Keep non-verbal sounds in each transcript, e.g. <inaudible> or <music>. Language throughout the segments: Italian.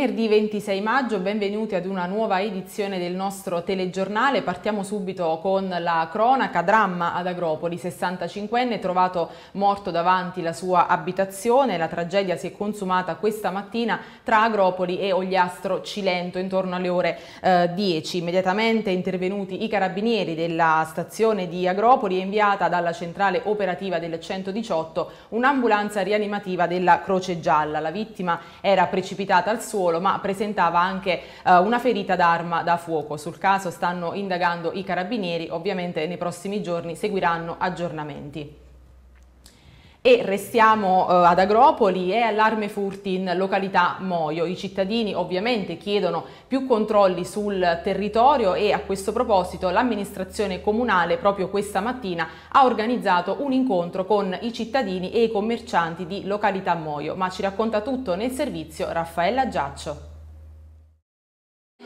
Venerdì 26 maggio, benvenuti ad una nuova edizione del nostro telegiornale. Partiamo subito con la cronaca, dramma ad Agropoli, 65enne trovato morto davanti la sua abitazione. La tragedia si è consumata questa mattina tra Agropoli e Ogliastro Cilento intorno alle ore eh, 10. Immediatamente intervenuti i carabinieri della stazione di Agropoli e inviata dalla centrale operativa del 118 un'ambulanza rianimativa della Croce Gialla. La vittima era precipitata al suolo solo, ma presentava anche eh, una ferita d'arma da fuoco. Sul caso stanno indagando i carabinieri, ovviamente nei prossimi giorni seguiranno aggiornamenti. E restiamo eh, ad Agropoli e allarme furti in località Moio. I cittadini ovviamente chiedono più controlli sul territorio e a questo proposito l'amministrazione comunale proprio questa mattina ha organizzato un incontro con i cittadini e i commercianti di località Moio. Ma ci racconta tutto nel servizio Raffaella Giaccio.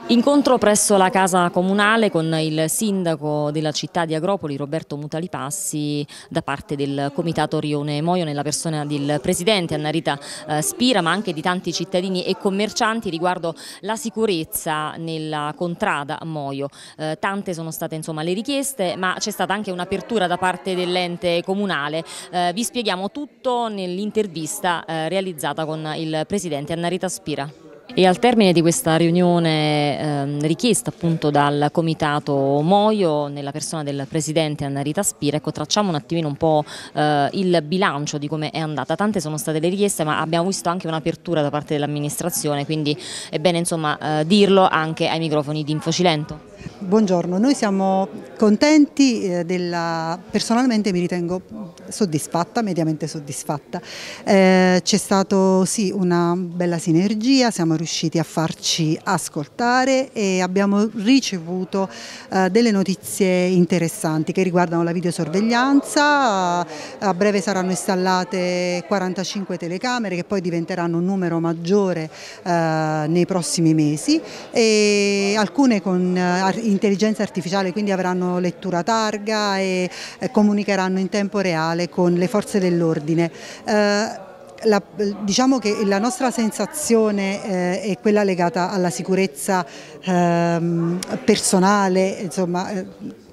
Incontro presso la casa comunale con il sindaco della città di Agropoli Roberto Mutalipassi da parte del comitato Rione Moio nella persona del presidente Annarita eh, Spira ma anche di tanti cittadini e commercianti riguardo la sicurezza nella contrada Moio. Eh, tante sono state insomma, le richieste ma c'è stata anche un'apertura da parte dell'ente comunale. Eh, vi spieghiamo tutto nell'intervista realizzata con il presidente Annarita Spira. E al termine di questa riunione ehm, richiesta appunto dal comitato Moio nella persona del presidente Annarita Spira, ecco, tracciamo un attimino un po' eh, il bilancio di come è andata. Tante sono state le richieste ma abbiamo visto anche un'apertura da parte dell'amministrazione, quindi è bene insomma eh, dirlo anche ai microfoni di Infocilento. Buongiorno, noi siamo contenti, eh, della... personalmente mi ritengo soddisfatta, mediamente soddisfatta. Eh, C'è stata sì una bella sinergia, siamo siamo riusciti a farci ascoltare e abbiamo ricevuto eh, delle notizie interessanti che riguardano la videosorveglianza, a breve saranno installate 45 telecamere che poi diventeranno un numero maggiore eh, nei prossimi mesi e alcune con eh, intelligenza artificiale quindi avranno lettura targa e eh, comunicheranno in tempo reale con le forze dell'ordine. Eh, la, diciamo che la nostra sensazione eh, è quella legata alla sicurezza eh, personale, insomma, eh,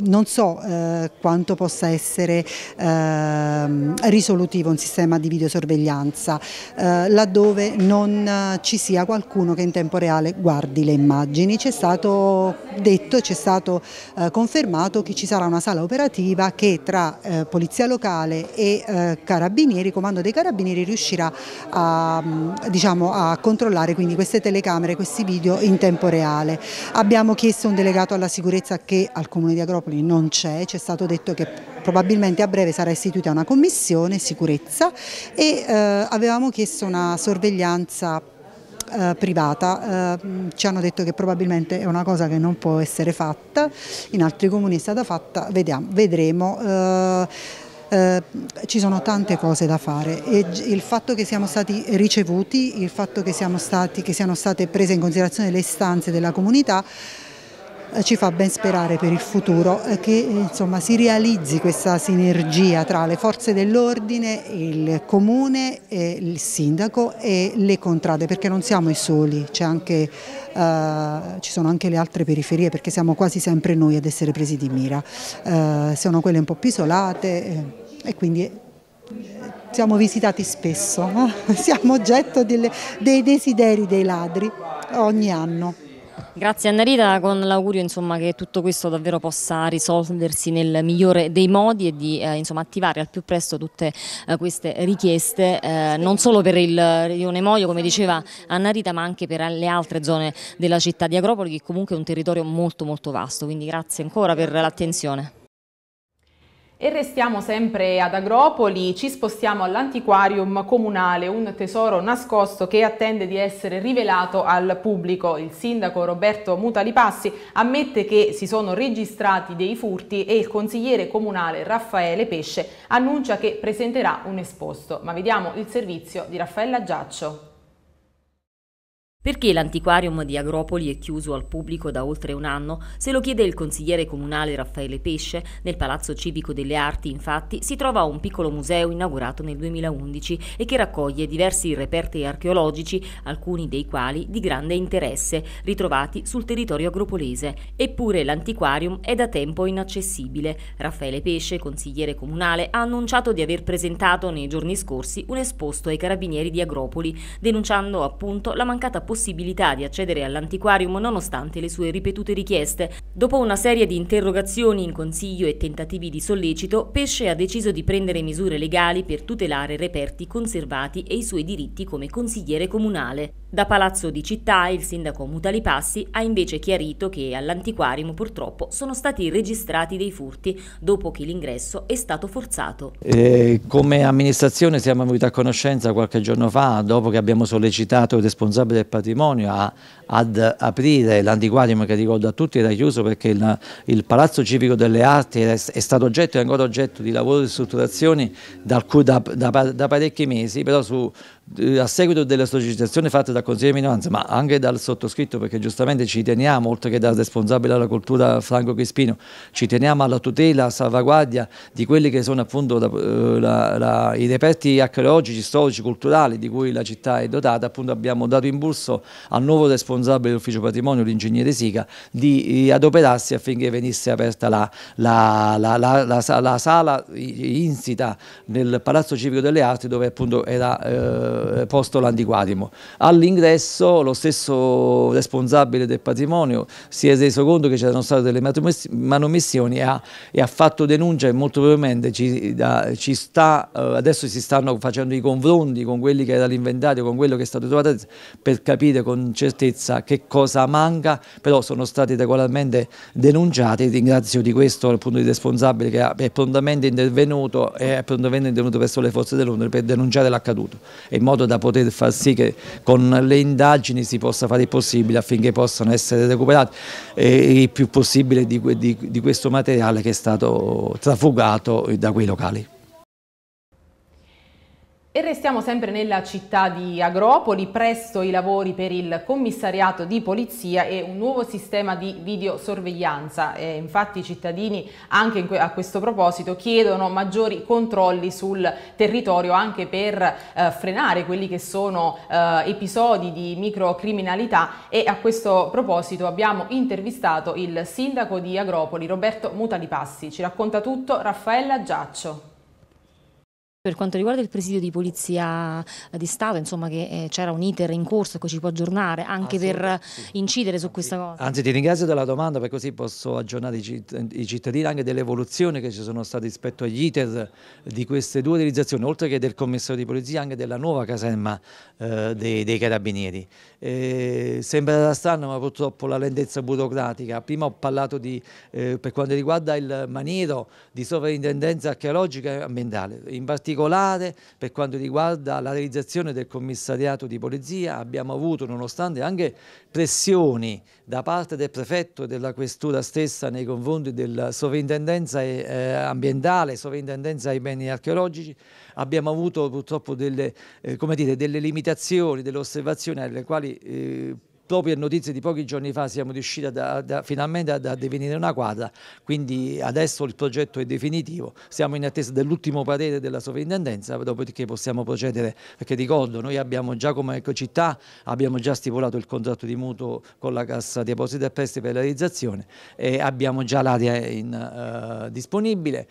non so eh, quanto possa essere eh, risolutivo un sistema di videosorveglianza eh, laddove non eh, ci sia qualcuno che in tempo reale guardi le immagini. C'è stato detto, ci è stato eh, confermato che ci sarà una sala operativa che tra eh, Polizia Locale e Carabinieri, Comando dei Carabinieri, riuscirà a, mm, diciamo, a controllare quindi queste telecamere, questi video in tempo reale. Abbiamo chiesto un delegato alla sicurezza che al Comune di Agropoli Napoli non c'è, ci è stato detto che probabilmente a breve sarà istituita una commissione sicurezza e eh, avevamo chiesto una sorveglianza eh, privata, eh, mm, ci hanno detto che probabilmente è una cosa che non può essere fatta, in altri comuni è stata fatta, vediamo, vedremo. Eh, eh ci sono tante cose da fare e il fatto che siamo stati ricevuti, il fatto che, siamo stati, che siano state prese in considerazione le istanze della comunità ci fa ben sperare per il futuro eh, che eh, insomma, si realizzi questa sinergia tra le forze dell'ordine, il comune, il sindaco e le contrade perché non siamo i soli, anche, eh, ci sono anche le altre periferie perché siamo quasi sempre noi ad essere presi di mira, eh, sono quelle un po' più isolate eh, e quindi eh, siamo visitati spesso, <laughs> siamo oggetto delle, dei desideri dei ladri ogni anno. Grazie Annarita, con l'augurio insomma, che tutto questo davvero possa risolversi nel migliore dei modi e di eh, insomma, attivare al più presto tutte eh, queste richieste, eh, non solo per il Rione Moio, come diceva Annarita, ma anche per le altre zone della città di Agropoli, che comunque è un territorio molto molto vasto, quindi grazie ancora per l'attenzione. E restiamo sempre ad Agropoli, ci spostiamo all'antiquarium comunale, un tesoro nascosto che attende di essere rivelato al pubblico. Il sindaco Roberto Mutalipassi ammette che si sono registrati dei furti e il consigliere comunale Raffaele Pesce annuncia che presenterà un esposto. Ma vediamo il servizio di Raffaella Giaccio. Perché l'antiquarium di Agropoli è chiuso al pubblico da oltre un anno? Se lo chiede il consigliere comunale Raffaele Pesce, nel Palazzo Civico delle Arti infatti si trova un piccolo museo inaugurato nel 2011 e che raccoglie diversi reperti archeologici, alcuni dei quali di grande interesse, ritrovati sul territorio agropolese. Eppure l'antiquarium è da tempo inaccessibile. Raffaele Pesce, consigliere comunale, ha annunciato di aver presentato nei giorni scorsi un esposto ai carabinieri di Agropoli, denunciando appunto la mancata possibilità possibilità di accedere all'antiquarium nonostante le sue ripetute richieste. Dopo una serie di interrogazioni in consiglio e tentativi di sollecito, Pesce ha deciso di prendere misure legali per tutelare reperti conservati e i suoi diritti come consigliere comunale. Da Palazzo di Città il sindaco Mutalipassi ha invece chiarito che all'antiquarium purtroppo sono stati registrati dei furti dopo che l'ingresso è stato forzato. Eh, come amministrazione siamo venuti a conoscenza qualche giorno fa, dopo che abbiamo sollecitato il responsabile del patrimonio a, ad aprire l'antiquarium che ricordo a tutti era chiuso perché il, il Palazzo Civico delle Arti è, è stato oggetto e ancora oggetto di lavoro di strutturazioni da, da, da, da parecchi mesi, però su, a seguito delle sollecitazioni fatte dal Consiglio di minoranza, ma anche dal sottoscritto, perché giustamente ci teniamo, oltre che dal responsabile della cultura Franco Crispino, ci teniamo alla tutela, salvaguardia di quelli che sono appunto la, eh, la, la, i reperti archeologici, storici, culturali di cui la città è dotata, appunto abbiamo dato impulso al nuovo responsabile dell'ufficio patrimonio, l'ingegnere Sica, di eh, adoperarsi affinché venisse aperta la, sala insita nel Palazzo Civico delle Arti dove appunto era... Eh, eh, posto l'antiquatimo. All'ingresso lo stesso responsabile del patrimonio si è reso conto che c'erano state delle manomissioni e ha, e ha fatto denuncia e molto probabilmente ci, da, ci sta, eh, adesso si stanno facendo i confronti con quelli che era l'inventario, con quello che è stato trovato per capire con certezza che cosa manca, però sono stati regolarmente denunciati, ringrazio di questo appunto il responsabile che è prontamente intervenuto e è prontamente intervenuto presso le forze dell'ONU per denunciare l'accaduto. E in modo da poter far sì che con le indagini si possa fare il possibile affinché possano essere recuperati eh, il più possibile di, questo materiale che è stato trafugato da quei locali. E restiamo sempre nella città di Agropoli, presto i lavori per il commissariato di polizia e un nuovo sistema di videosorveglianza. E infatti i cittadini anche a questo proposito chiedono maggiori controlli sul territorio anche per eh, frenare quelli che sono eh, episodi di microcriminalità e a questo proposito abbiamo intervistato il sindaco di Agropoli, Roberto Mutalipassi. Ci racconta tutto Raffaella Giaccio. Per quanto riguarda il presidio di polizia di Stato, insomma che eh, c'era un iter in corso che ci può aggiornare anche per sì. incidere su questa cosa. Anzi ti ringrazio della domanda perché così posso aggiornare i cittadini anche dell'evoluzione che ci sono state rispetto agli iter di queste due realizzazioni, oltre che del commissario di polizia anche della nuova caserma eh, dei, dei, carabinieri. Eh, sembra strano ma purtroppo la lentezza burocratica. Prima ho parlato di, eh, per quanto riguarda il maniero di sovrintendenza archeologica e ambientale, in particolare particolare per quanto riguarda la realizzazione del commissariato di polizia abbiamo avuto nonostante anche pressioni da parte del prefetto e della questura stessa nei confronti della sovrintendenza eh, ambientale, sovrintendenza ai beni archeologici, abbiamo avuto purtroppo delle, eh, dire, delle limitazioni, delle osservazioni alle quali eh, proprio notizie di pochi giorni fa siamo riusciti da, da, finalmente a, a, definire una quadra, quindi adesso il progetto è definitivo, siamo in attesa dell'ultimo parere della sovrintendenza, dopodiché possiamo procedere, perché ricordo noi abbiamo già come ecco, città, abbiamo già stipulato il contratto di mutuo con la Cassa Depositi e Prestiti per la realizzazione e abbiamo già l'area uh, disponibile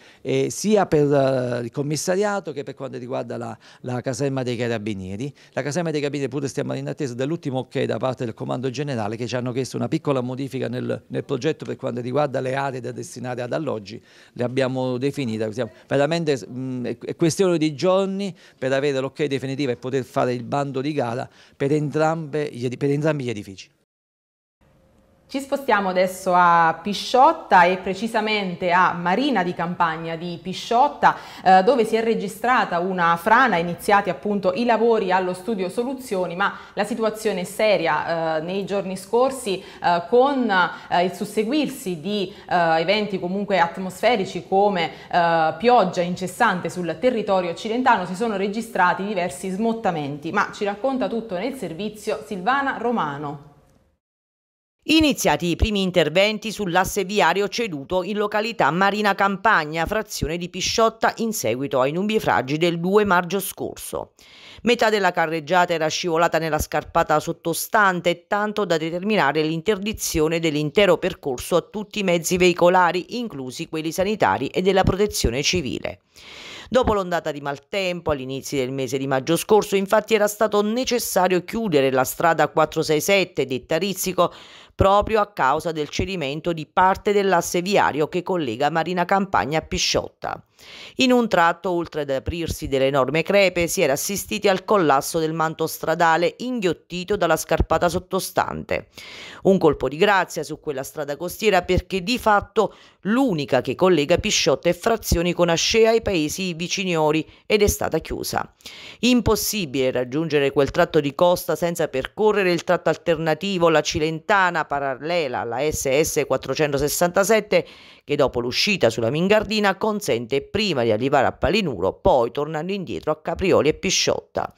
sia per uh, il commissariato che per quanto riguarda la, la caserma dei carabinieri, la caserma dei carabinieri pure stiamo in attesa dell'ultimo ok da parte del comandante comando generale che ci hanno chiesto una piccola modifica nel, nel progetto per quanto riguarda le aree da destinare ad alloggi, le abbiamo definite, siamo, veramente mh, mm, è questione di giorni per avere l'ok ok definitiva e poter fare il bando di gara per, per entrambi gli edifici. Ci spostiamo adesso a Pisciotta e precisamente a Marina di Campagna di Pisciotta eh, dove si è registrata una frana, iniziati appunto i lavori allo studio soluzioni ma la situazione è seria eh, nei giorni scorsi eh, con eh, il susseguirsi di eh, eventi comunque atmosferici come eh, pioggia incessante sul territorio occidentale si sono registrati diversi smottamenti ma ci racconta tutto nel servizio Silvana Romano. Iniziati i primi interventi sull'asse viario ceduto in località Marina Campagna, frazione di Pisciotta, in seguito ai nubifragi del 2 maggio scorso. Metà della carreggiata era scivolata nella scarpata sottostante, tanto da determinare l'interdizione dell'intero percorso a tutti i mezzi veicolari, inclusi quelli sanitari e della protezione civile. Dopo l'ondata di maltempo all'inizio del mese di maggio scorso, infatti, era stato necessario chiudere la strada 467 detta Rizzico proprio a causa del cedimento di parte dell'asse viario che collega Marina Campagna a Pisciotta. In un tratto, oltre ad aprirsi delle enorme crepe, si era assistiti al collasso del manto stradale inghiottito dalla scarpata sottostante. Un colpo di grazia su quella strada costiera perché di fatto l'unica che collega Pisciotta e frazioni con Ascea ai paesi viciniori ed è stata chiusa. Impossibile raggiungere quel tratto di costa senza percorrere il tratto alternativo, la Cilentana parallela alla SS 467 che dopo l'uscita sulla Mingardina consente prima di arrivare a Palinuro, poi tornando indietro a Caprioli e Pisciotta.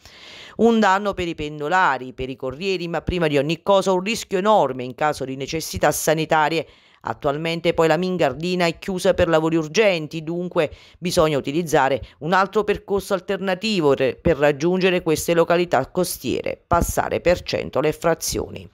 Un danno per i pendolari, per i corrieri, ma prima di ogni cosa un rischio enorme in caso di necessità sanitarie Attualmente poi la Mingardina è chiusa per lavori urgenti, dunque bisogna utilizzare un altro percorso alternativo per raggiungere queste località costiere, passare per cento le frazioni.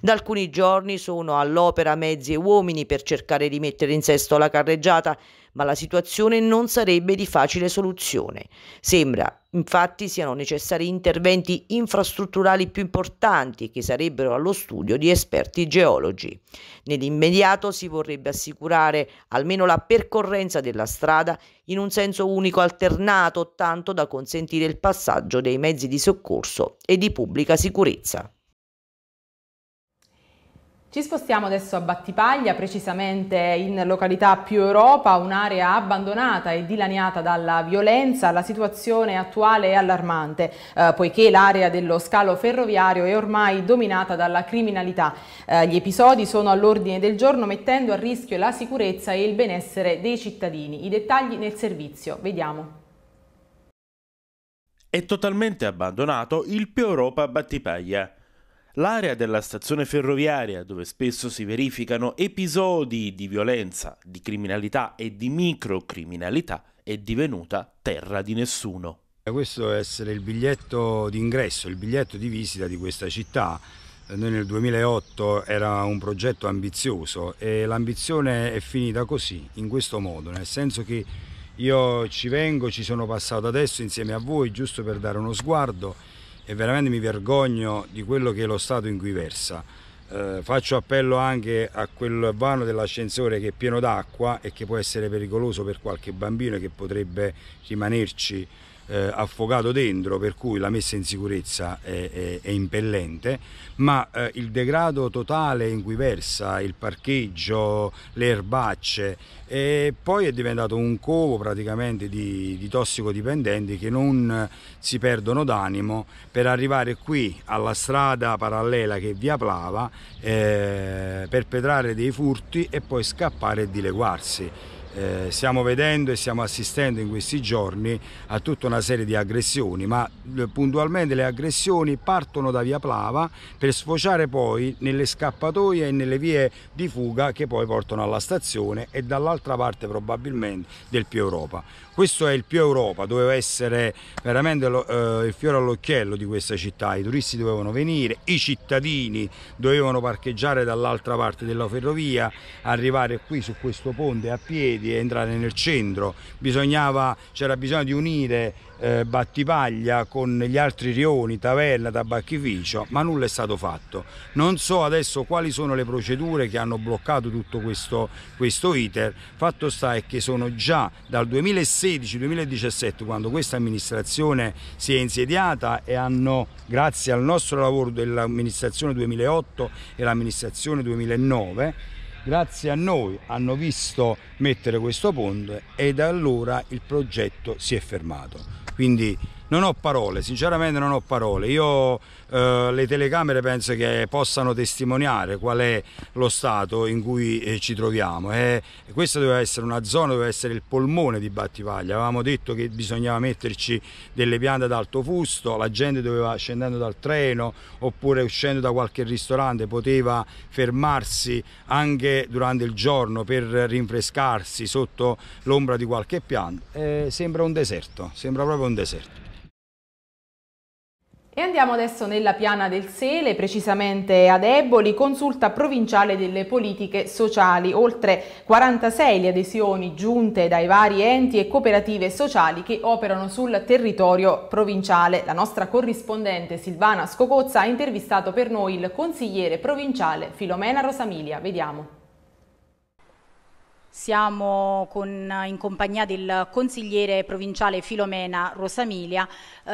Da alcuni giorni sono all'opera mezzi e uomini per cercare di mettere in sesto la carreggiata, ma la situazione non sarebbe di facile soluzione. Sembra infatti siano necessari interventi infrastrutturali più importanti che sarebbero allo studio di esperti geologi. Nell'immediato si vorrebbe assicurare almeno la percorrenza della strada in un senso unico alternato, tanto da consentire il passaggio dei mezzi di soccorso e di pubblica sicurezza. Ci spostiamo adesso a Battipaglia, precisamente in località Più Europa, un'area abbandonata e dilaniata dalla violenza. La situazione attuale è allarmante, eh, poiché l'area dello scalo ferroviario è ormai dominata dalla criminalità. Eh, gli episodi sono all'ordine del giorno mettendo a rischio la sicurezza e il benessere dei cittadini. I dettagli nel servizio, vediamo. È totalmente abbandonato il Più Europa Battipaglia L'area della stazione ferroviaria, dove spesso si verificano episodi di violenza, di criminalità e di microcriminalità, è divenuta terra di nessuno. Questo deve essere il biglietto d'ingresso, il biglietto di visita di questa città. Noi nel 2008 era un progetto ambizioso e l'ambizione è finita così, in questo modo, nel senso che io ci vengo, ci sono passato adesso insieme a voi, giusto per dare uno sguardo e veramente mi vergogno di quello che è lo stato in cui versa. Eh, faccio appello anche a quel vano dell'ascensore che è pieno d'acqua e che può essere pericoloso per qualche bambino che potrebbe rimanerci eh, affogato dentro per cui la messa in sicurezza è, è, è impellente, ma eh, il degrado totale in cui versa il parcheggio, le erbacce e poi è diventato un covo praticamente di, di tossicodipendenti che non si perdono d'animo per arrivare qui alla strada parallela che è via Plava, eh, perpetrare dei furti e poi scappare e dileguarsi. Eh, stiamo vedendo e stiamo assistendo in questi giorni a tutta una serie di aggressioni, ma eh, puntualmente le aggressioni partono da Via Plava per sfociare poi nelle scappatoie e nelle vie di fuga che poi portano alla stazione e dall'altra parte probabilmente del Più Europa. Questo è il più Europa, doveva essere veramente lo, eh, il fiore all'occhiello di questa città, i turisti dovevano venire, i cittadini dovevano parcheggiare dall'altra parte della ferrovia, arrivare qui su questo ponte a piedi e entrare nel centro, c'era bisogno di unire eh, Battivaglia con gli altri rioni, taverna, tabacchificio, ma nulla è stato fatto. Non so adesso quali sono le procedure che hanno bloccato tutto questo, questo iter, fatto sta è che sono già dal 2016-2017 quando questa amministrazione si è insediata e hanno, grazie al nostro lavoro dell'amministrazione 2008 e l'amministrazione 2009, grazie a noi hanno visto mettere questo ponte e da allora il progetto si è fermato. Quindi non ho parole, sinceramente non ho parole. Io eh, le telecamere penso che possano testimoniare qual è lo stato in cui eh, ci troviamo. E eh. questa doveva essere una zona, doveva essere il polmone di Battivaglia. Avevamo detto che bisognava metterci delle piante ad alto fusto, la gente doveva scendendo dal treno oppure uscendo da qualche ristorante poteva fermarsi anche durante il giorno per rinfrescarsi sotto l'ombra di qualche pianta. Eh, sembra un deserto, sembra proprio un deserto. E andiamo adesso nella piana del Sele, precisamente ad Eboli, consulta provinciale delle politiche sociali, oltre 46 le adesioni giunte dai vari enti e cooperative sociali che operano sul territorio provinciale. La nostra corrispondente Silvana Scocozza ha intervistato per noi il consigliere provinciale Filomena Rosamilia. Vediamo. Siamo con, eh, in compagnia del consigliere provinciale Filomena Rosamilia, eh,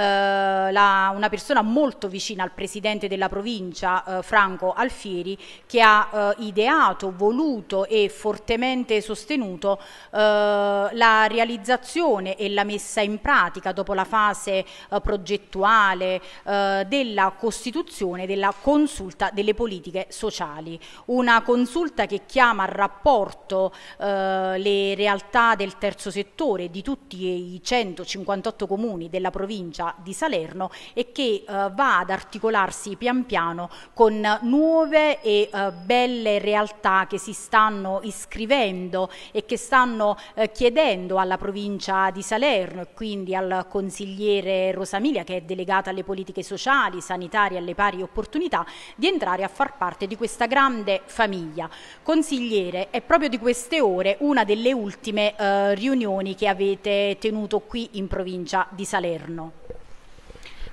la, una persona molto vicina al presidente della provincia eh, Franco Alfieri che ha eh, ideato, voluto e fortemente sostenuto eh, la realizzazione e la messa in pratica dopo la fase eh, progettuale della costituzione della consulta delle politiche sociali. Una consulta che chiama al rapporto eh, eh, le realtà del terzo settore di tutti i 158 comuni della provincia di Salerno e che eh, va ad articolarsi pian piano con nuove e eh, belle realtà che si stanno iscrivendo e che stanno eh, chiedendo alla provincia di Salerno e quindi al consigliere Rosamilia che è delegata alle politiche sociali, sanitarie e alle pari opportunità di entrare a far parte di questa grande famiglia. Consigliere, è proprio di queste ore ore una delle ultime eh, riunioni che avete tenuto qui in provincia di Salerno.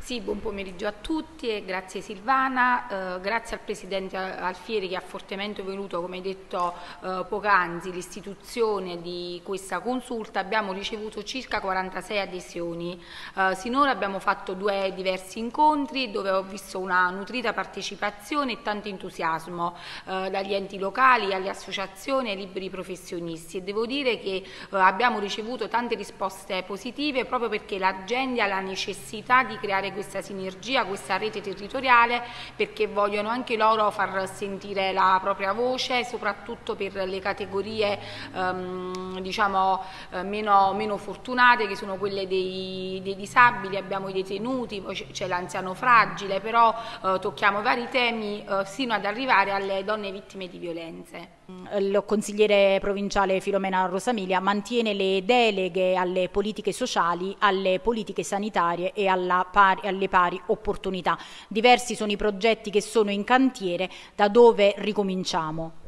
Sì, buon pomeriggio a tutti e grazie Silvana, eh, grazie al Presidente Alfieri che ha fortemente voluto, come detto eh, poc'anzi, l'istituzione di questa consulta. Abbiamo ricevuto circa 46 adesioni. Eh, sinora abbiamo fatto due diversi incontri dove ho visto una nutrita partecipazione e tanto entusiasmo eh, dagli enti locali alle associazioni e ai liberi professionisti e devo dire che eh, abbiamo ricevuto tante risposte positive proprio perché l'agenda ha la necessità di creare questa sinergia, questa rete territoriale perché vogliono anche loro far sentire la propria voce soprattutto per le categorie ehm, diciamo, eh, meno, meno, fortunate che sono quelle dei, dei disabili, abbiamo i detenuti, c'è l'anziano fragile, però eh, tocchiamo vari temi eh, sino ad arrivare alle donne vittime di violenze. Mm, il consigliere provinciale Filomena Rosamiglia mantiene le deleghe alle politiche sociali, alle politiche sanitarie e pari, alle pari opportunità. Diversi sono i progetti che sono in cantiere, da dove ricominciamo.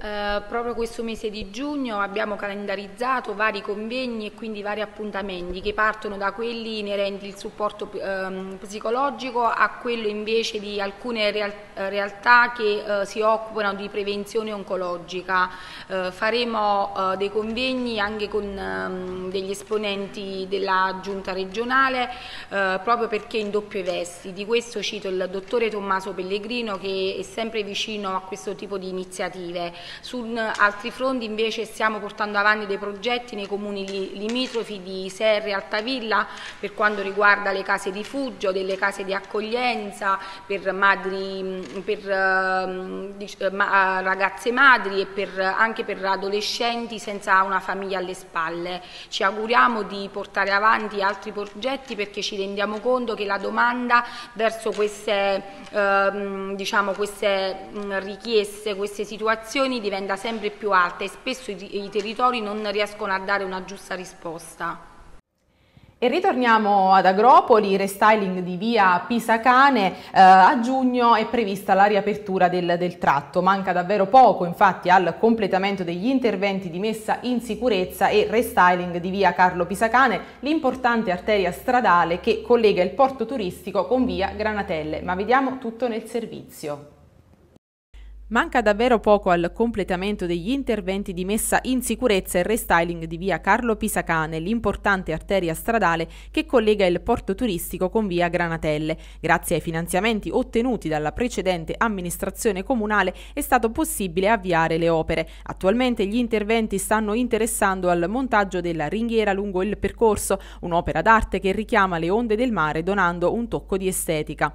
Eh, proprio questo mese di giugno abbiamo calendarizzato vari convegni e quindi vari appuntamenti che partono da quelli inerenti al supporto eh, psicologico a quello invece di alcune real realtà che eh, si occupano di prevenzione oncologica. Eh, faremo eh, dei convegni anche con ehm, degli esponenti della giunta regionale proprio perché in doppio vesti. Di questo cito il dottore Tommaso Pellegrino che è sempre vicino a questo tipo di iniziative. Su altri fronti invece stiamo portando avanti dei progetti nei comuni limitrofi di Serre e Altavilla per quanto riguarda le case rifugio, delle case di accoglienza per, madri, per ehm, eh, eh, ragazze madri e per, anche per adolescenti senza una famiglia alle spalle. Ci auguriamo di portare avanti altri progetti perché ci rendiamo conto che la domanda verso queste, ehm, diciamo, queste richieste, queste situazioni problemi diventa sempre più alta e spesso i, i territori non riescono a dare una giusta risposta. E ritorniamo ad Agropoli, restyling di via Pisacane, eh, a giugno è prevista la riapertura del, del, tratto, manca davvero poco infatti al completamento degli interventi di messa in sicurezza e restyling di via Carlo Pisacane, l'importante arteria stradale che collega il porto turistico con via Granatelle, ma vediamo tutto nel servizio. Manca davvero poco al completamento degli interventi di messa in sicurezza e restyling di via Carlo Pisacane, l'importante arteria stradale che collega il porto turistico con via Granatelle. Grazie ai finanziamenti ottenuti dalla precedente amministrazione comunale è stato possibile avviare le opere. Attualmente gli interventi stanno interessando al montaggio della ringhiera lungo il percorso, un'opera d'arte che richiama le onde del mare donando un tocco di estetica.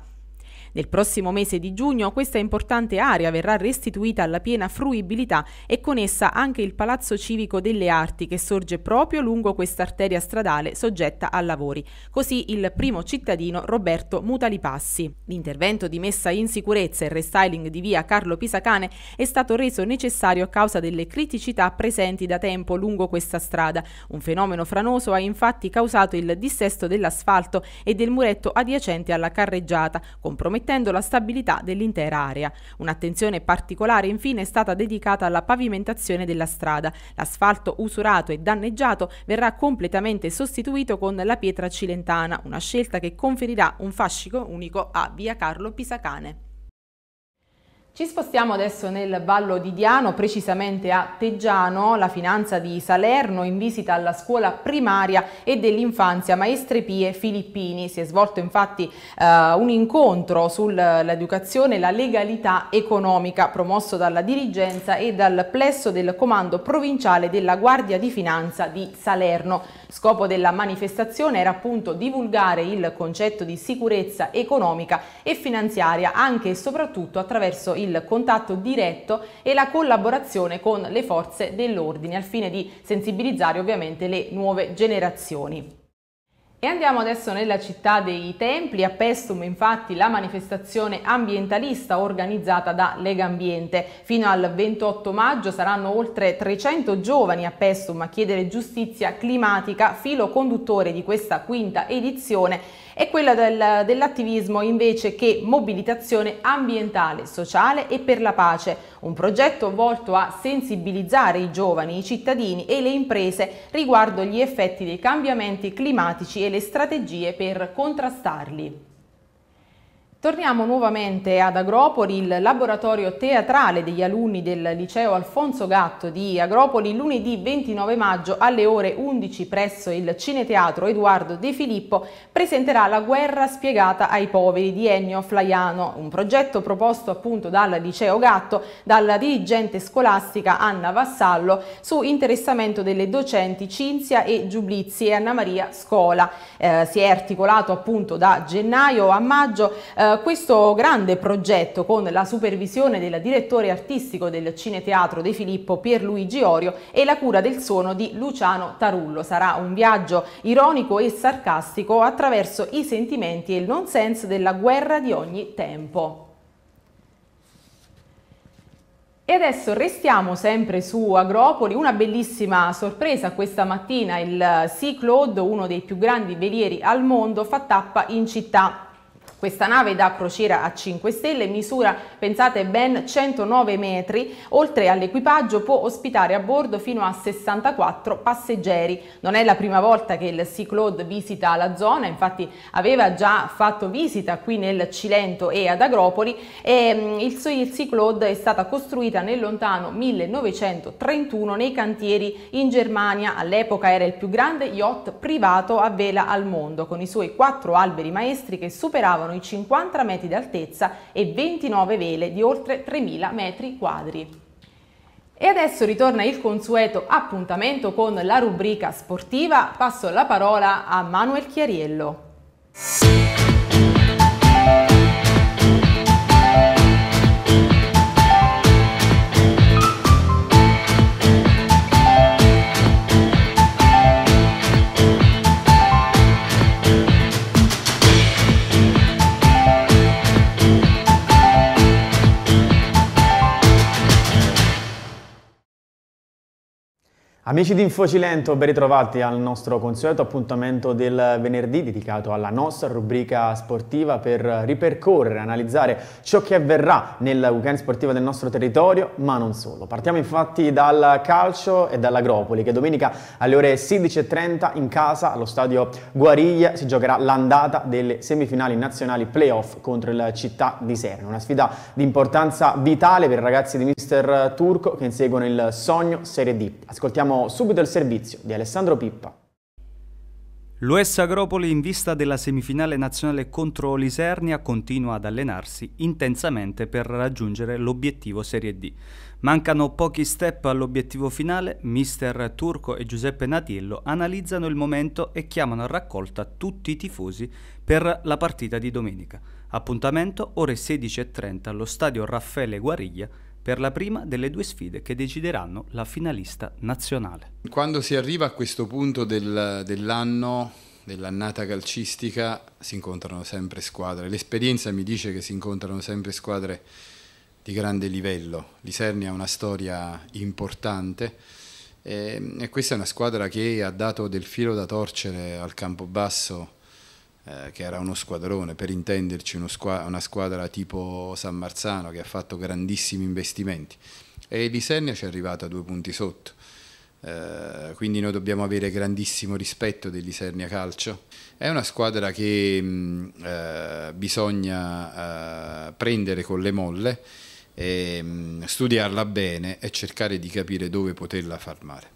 Nel prossimo mese di giugno questa importante area verrà restituita alla piena fruibilità e con essa anche il Palazzo Civico delle Arti che sorge proprio lungo questa arteria stradale soggetta a lavori. Così il primo cittadino Roberto Mutalipassi. L'intervento di messa in sicurezza e restyling di via Carlo Pisacane è stato reso necessario a causa delle criticità presenti da tempo lungo questa strada. Un fenomeno franoso ha infatti causato il dissesto dell'asfalto e del muretto adiacente alla carreggiata, compromettendo compromettendo la stabilità dell'intera area. Un'attenzione particolare infine è stata dedicata alla pavimentazione della strada. L'asfalto usurato e danneggiato verrà completamente sostituito con la pietra cilentana, una scelta che conferirà un fascico unico a via Carlo Pisacane. Ci spostiamo adesso nel Vallo di Diano, precisamente a Teggiano, la finanza di Salerno, in visita alla scuola primaria e dell'infanzia Maestre Pie Filippini. Si è svolto infatti eh, un incontro sull'educazione e la legalità economica promosso dalla dirigenza e dal plesso del comando provinciale della Guardia di Finanza di Salerno. Scopo della manifestazione era appunto divulgare il concetto di sicurezza economica e finanziaria anche e soprattutto attraverso i il contatto diretto e la collaborazione con le forze dell'ordine al fine di sensibilizzare ovviamente le nuove generazioni. E andiamo adesso nella città dei Templi, a Pestum infatti la manifestazione ambientalista organizzata da Lega Ambiente. Fino al 28 maggio saranno oltre 300 giovani a Pestum a chiedere giustizia climatica, filo conduttore di questa quinta edizione è quella del, dell'attivismo invece che mobilitazione ambientale, sociale e per la pace, un progetto volto a sensibilizzare i giovani, i cittadini e le imprese riguardo gli effetti dei cambiamenti climatici e le strategie per contrastarli. Torniamo nuovamente ad Agropoli, il laboratorio teatrale degli alunni del liceo Alfonso Gatto di Agropoli lunedì 29 maggio alle ore 11 presso il Cineteatro Edoardo De Filippo presenterà La guerra spiegata ai poveri di Ennio Flaiano, un progetto proposto appunto dal liceo Gatto dalla dirigente scolastica Anna Vassallo su interessamento delle docenti Cinzia e Giublizzi e Anna Maria Scola. Eh, si è articolato appunto da gennaio a maggio eh, questo grande progetto con la supervisione del direttore artistico del Cineteatro De Filippo Pierluigi Orio e la cura del suono di Luciano Tarullo. Sarà un viaggio ironico e sarcastico attraverso i sentimenti e il nonsense della guerra di ogni tempo. E adesso restiamo sempre su Agropoli, una bellissima sorpresa questa mattina, il Sea Cloud, uno dei più grandi velieri al mondo, fa tappa in città. Questa nave da crociera a 5 stelle misura, pensate, ben 109 metri, oltre all'equipaggio può ospitare a bordo fino a 64 passeggeri. Non è la prima volta che il Sea Claude visita la zona, infatti aveva già fatto visita qui nel Cilento e ad Agropoli e mm, il Sea Claude è stata costruita nel lontano 1931 nei cantieri in Germania, all'epoca era il più grande yacht privato a vela al mondo, con i suoi quattro alberi maestri che superavano i 50 metri di altezza e 29 vele di oltre 3.000 metri quadri. E adesso ritorna il consueto appuntamento con la rubrica sportiva. Passo la parola a Manuel Chiariello. Amici di Infocilento, ben ritrovati al nostro consueto appuntamento del venerdì dedicato alla nostra rubrica sportiva per ripercorrere, analizzare ciò che avverrà nel weekend sportivo del nostro territorio, ma non solo. Partiamo infatti dal calcio e dall'Agropoli che domenica alle ore 16.30 in casa allo stadio Guariglia si giocherà l'andata delle semifinali nazionali playoff contro il Città di Serna. Una sfida di importanza vitale per i ragazzi di mister Turco che inseguono il sogno Serie D. Ascoltiamo Sentiamo subito il servizio di Alessandro Pippa. L'US Agropoli in vista della semifinale nazionale contro Lisernia continua ad allenarsi intensamente per raggiungere l'obiettivo Serie D. Mancano pochi step all'obiettivo finale, mister Turco e Giuseppe Natiello analizzano il momento e chiamano a raccolta tutti i tifosi per la partita di domenica. Appuntamento ore 16.30 allo stadio Raffaele Guariglia per la prima delle due sfide che decideranno la finalista nazionale. Quando si arriva a questo punto del, dell'anno, dell'annata calcistica, si incontrano sempre squadre. L'esperienza mi dice che si incontrano sempre squadre di grande livello. Liserni ha una storia importante e, ehm, e questa è una squadra che ha dato del filo da torcere al Campobasso eh, che era uno squadrone, per intenderci uno squa una squadra tipo San Marzano che ha fatto grandissimi investimenti e di l'Isennia ci è arrivata due punti sotto. Eh, quindi noi dobbiamo avere grandissimo rispetto dell'Isernia Calcio. È una squadra che mh, mm, eh, bisogna eh, prendere con le molle, e, mh, mm, studiarla bene e cercare di capire dove poterla farmare.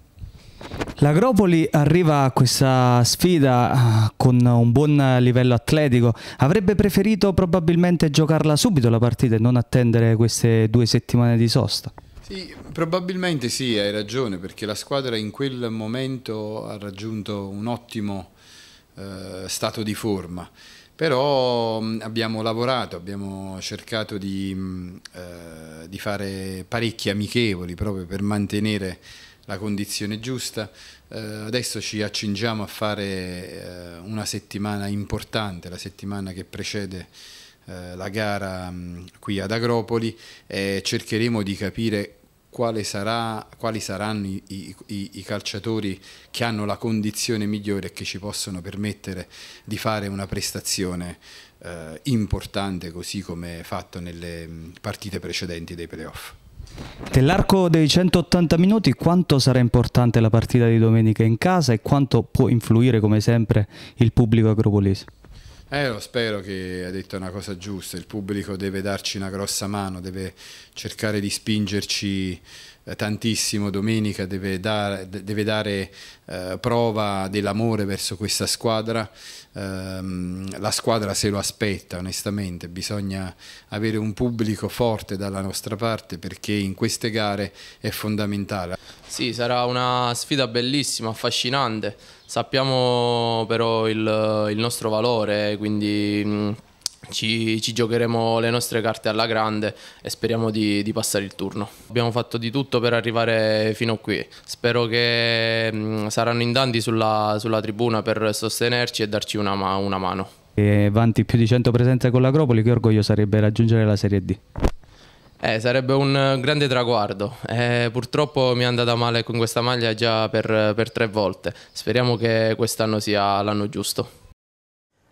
L'Agropoli arriva a questa sfida eh, con un buon livello atletico, avrebbe preferito probabilmente giocarla subito la partita e non attendere queste due settimane di sosta. Sì, probabilmente sì, hai ragione, perché la squadra in quel momento ha raggiunto un ottimo eh, stato di forma, però mh, mm, abbiamo lavorato, abbiamo cercato di, mh, mm, eh, di fare parecchi amichevoli proprio per mantenere la condizione giusta. Eh, adesso ci accingiamo a fare eh, una settimana importante, la settimana che precede eh, la gara mh, mm, qui ad Agropoli e cercheremo di capire Sarà, quali saranno i, i, i, calciatori che hanno la condizione migliore e che ci possono permettere di fare una prestazione eh, importante così come fatto nelle mm, partite precedenti dei playoff. Nell'arco dei 180 minuti quanto sarà importante la partita di domenica in casa e quanto può influire come sempre il pubblico agropolese? Eh, lo spero che ha detto una cosa giusta, il pubblico deve darci una grossa mano, deve cercare di spingerci eh, tantissimo, Domenica deve dare, deve dare eh, prova dell'amore verso questa squadra, ehm, la squadra se lo aspetta onestamente, bisogna avere un pubblico forte dalla nostra parte perché in queste gare è fondamentale. Sì, sarà una sfida bellissima, affascinante, sappiamo però il, il nostro valore, quindi ci, ci, giocheremo le nostre carte alla grande e speriamo di, di, passare il turno. Abbiamo fatto di tutto per arrivare fino a qui, spero che mm, saranno in tanti sulla, sulla, tribuna per sostenerci e darci una, una mano. E vanti più di 100 presenze con l'Acropoli, che orgoglio sarebbe raggiungere la Serie D? Eh, sarebbe un grande traguardo, eh, purtroppo mi è andata male con questa maglia già per, per tre volte, speriamo che quest'anno sia l'anno giusto.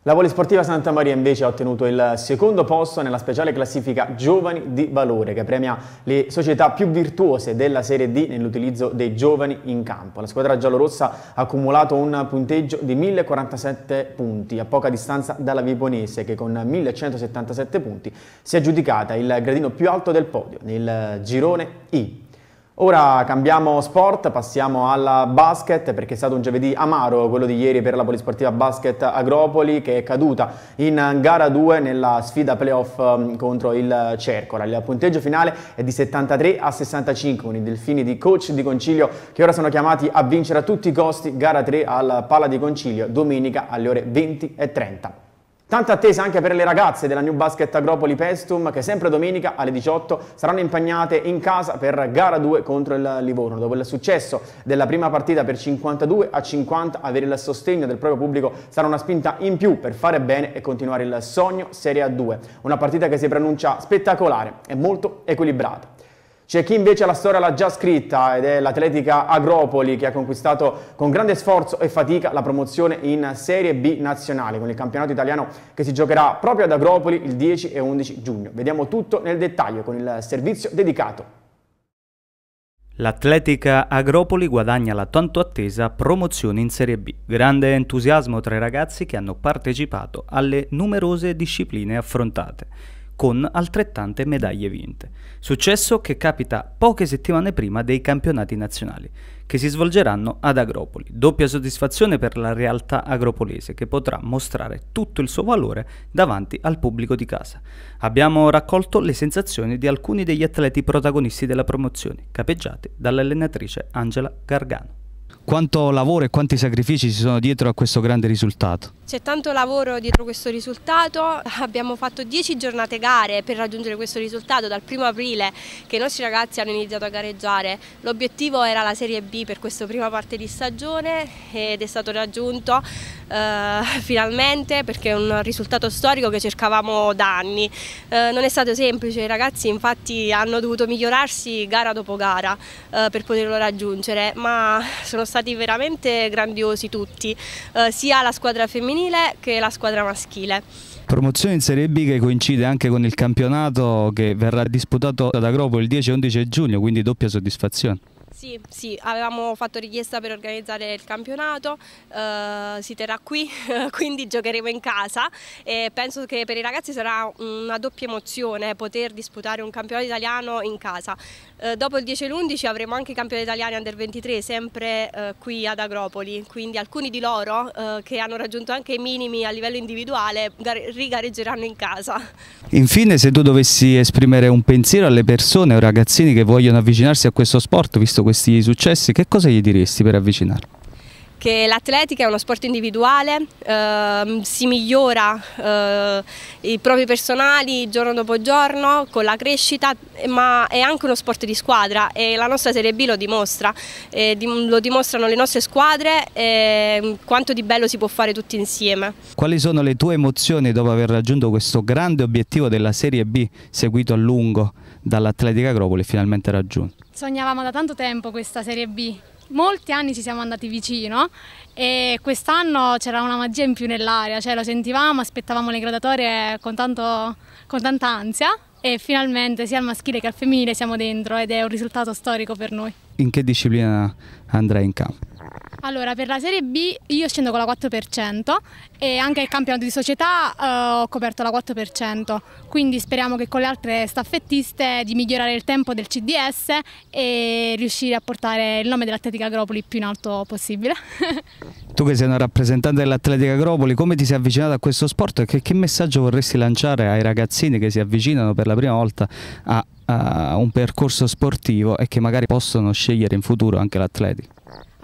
La Polisportiva Santa Maria invece ha ottenuto il secondo posto nella speciale classifica Giovani di Valore che premia le società più virtuose della Serie D nell'utilizzo dei giovani in campo. La squadra giallorossa ha accumulato un punteggio di 1047 punti a poca distanza dalla Viponese che con 1177 punti si è aggiudicata il gradino più alto del podio nel girone I. Ora cambiamo sport, passiamo al basket perché è stato un giovedì amaro quello di ieri per la polisportiva basket Agropoli che è caduta in gara 2 nella sfida playoff um, contro il Cercola. Il punteggio finale è di 73 a 65 con i delfini di coach di Concilio che ora sono chiamati a vincere a tutti i costi gara 3 al Pala di Concilio domenica alle ore 20 e 30. Tanta attesa anche per le ragazze della New Basket Agropoli Pestum che sempre domenica alle 18 saranno impegnate in casa per gara 2 contro il Livorno. Dopo il successo della prima partita per 52 a 50 avere il sostegno del proprio pubblico sarà una spinta in più per fare bene e continuare il sogno Serie A2. Una partita che si pronuncia spettacolare e molto equilibrata. C'è chi invece la storia l'ha già scritta ed è l'Atletica Agropoli che ha conquistato con grande sforzo e fatica la promozione in Serie B nazionale con il campionato italiano che si giocherà proprio ad Agropoli il 10 e 11 giugno. Vediamo tutto nel dettaglio con il servizio dedicato. L'Atletica Agropoli guadagna la tanto attesa promozione in Serie B. Grande entusiasmo tra i ragazzi che hanno partecipato alle numerose discipline affrontate con altrettante medaglie vinte. Successo che capita poche settimane prima dei campionati nazionali, che si svolgeranno ad Agropoli. Doppia soddisfazione per la realtà agropolese, che potrà mostrare tutto il suo valore davanti al pubblico di casa. Abbiamo raccolto le sensazioni di alcuni degli atleti protagonisti della promozione, capeggiati dall'allenatrice Angela Gargano quanto lavoro e quanti sacrifici ci sono dietro a questo grande risultato? C'è tanto lavoro dietro questo risultato, <laughs> abbiamo fatto 10 giornate gare per raggiungere questo risultato dal primo aprile che i nostri ragazzi hanno iniziato a gareggiare, l'obiettivo era la Serie B per questa prima parte di stagione ed è stato raggiunto eh, <laughs> finalmente perché è un risultato storico che cercavamo da anni, eh, non è stato semplice, i ragazzi infatti hanno dovuto migliorarsi gara dopo gara eh, per poterlo raggiungere ma sono stati stati veramente grandiosi tutti, eh, sia la squadra femminile che la squadra maschile. Promozione in Serie B che coincide anche con il campionato che verrà disputato ad Agropoli il 10 e 11 giugno, quindi doppia soddisfazione. Sì, sì, avevamo fatto richiesta per organizzare il campionato, eh, si terrà qui, <laughs> quindi giocheremo in casa e penso che per i ragazzi sarà una doppia emozione poter disputare un campionato italiano in casa. Eh, dopo il 10 e l'11 avremo anche i campionati italiani under 23 sempre eh, qui ad Agropoli, quindi alcuni di loro eh, che hanno raggiunto anche i minimi a livello individuale rigareggeranno in casa. Infine se tu dovessi esprimere un pensiero alle persone o ragazzini che vogliono avvicinarsi a questo sport, visto questi successi, che cosa gli diresti per avvicinarlo? che l'atletica è uno sport individuale, ehm, si migliora eh, i propri personali giorno dopo giorno con la crescita, ma è anche uno sport di squadra e la nostra Serie B lo dimostra, eh, lo dimostrano le nostre squadre e mm, quanto di bello si può fare tutti insieme. Quali sono le tue emozioni dopo aver raggiunto questo grande obiettivo della Serie B seguito a lungo? dall'Atletica Agropoli finalmente raggiunto. Sognavamo da tanto tempo questa Serie B, molti anni ci siamo andati vicino e quest'anno c'era una magia in più nell'aria, cioè lo sentivamo, aspettavamo le gradatorie con, tanto, con tanta ansia e finalmente sia al maschile che al femminile siamo dentro ed è un risultato storico per noi. In che disciplina andrai in campo? Allora, per la Serie B io scendo con la 4% e anche il campionato di società eh, ho coperto la 4%, quindi speriamo che con le altre staffettiste di migliorare il tempo del CDS e riuscire a portare il nome dell'Atletica Agropoli più in alto possibile. <laughs> tu che sei una rappresentante dell'Atletica Agropoli, come ti sei avvicinata a questo sport e che, che, messaggio vorresti lanciare ai ragazzini che si avvicinano per la prima volta a, a un percorso sportivo e che magari possono scegliere in futuro anche l'Atletica?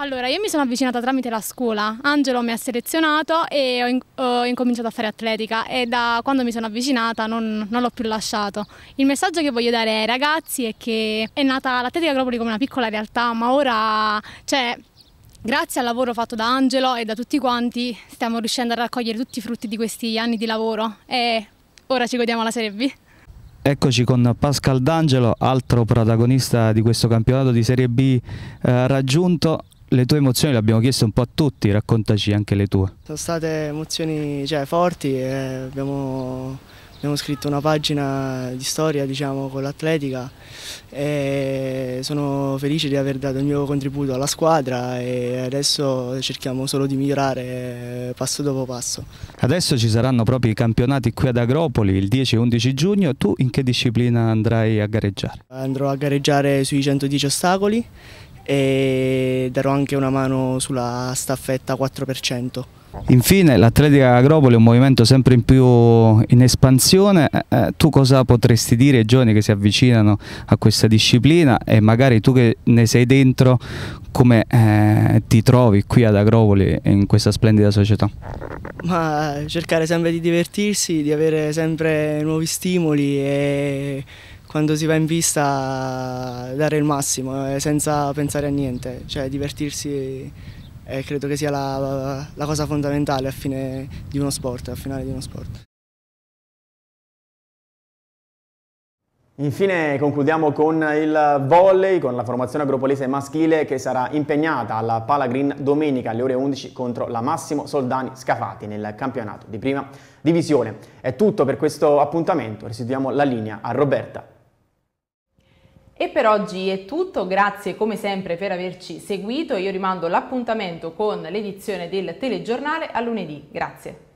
Allora, io mi sono avvicinata tramite la scuola. Angelo mi ha selezionato e ho, in ho incominciato a fare atletica e da quando mi sono avvicinata non, non l'ho più lasciato. Il messaggio che voglio dare ai ragazzi è che è nata l'Atletica Agropoli come una piccola realtà, ma ora cioè, Grazie al lavoro fatto da Angelo e da tutti quanti stiamo riuscendo a raccogliere tutti i frutti di questi anni di lavoro e ora ci godiamo la Serie B. Eccoci con Pascal D'Angelo, altro protagonista di questo campionato di Serie B eh, raggiunto le tue emozioni le abbiamo chieste un po' a tutti, raccontaci anche le tue. Sono state emozioni cioè, forti, eh, abbiamo, abbiamo, scritto una pagina di storia diciamo, con l'atletica e sono felice di aver dato il mio contributo alla squadra e adesso cerchiamo solo di migliorare passo dopo passo. Adesso ci saranno proprio i campionati qui ad Agropoli il 10 e 11 giugno, tu in che disciplina andrai a gareggiare? Andrò a gareggiare sui 110 ostacoli e darò anche una mano sulla staffetta 4%. Infine l'Atletica Agropoli è un movimento sempre in più in espansione, eh, eh, tu cosa potresti dire ai giovani che si avvicinano a questa disciplina e magari tu che ne sei dentro come eh, ti trovi qui ad Agropoli in questa splendida società? Ma cercare sempre di divertirsi, di avere sempre nuovi stimoli e quando si va in pista dare il massimo eh, senza pensare a niente, cioè divertirsi eh, credo che sia la, la cosa fondamentale a fine di uno sport, a finale di uno sport. Infine concludiamo con il volley, con la formazione agropolese maschile che sarà impegnata alla Pala Green domenica alle ore 11 contro la Massimo Soldani Scafati nel campionato di prima divisione. È tutto per questo appuntamento, restituiamo la linea a Roberta. E per oggi è tutto, grazie come sempre per averci seguito, io rimando l'appuntamento con l'edizione del telegiornale a lunedì, grazie.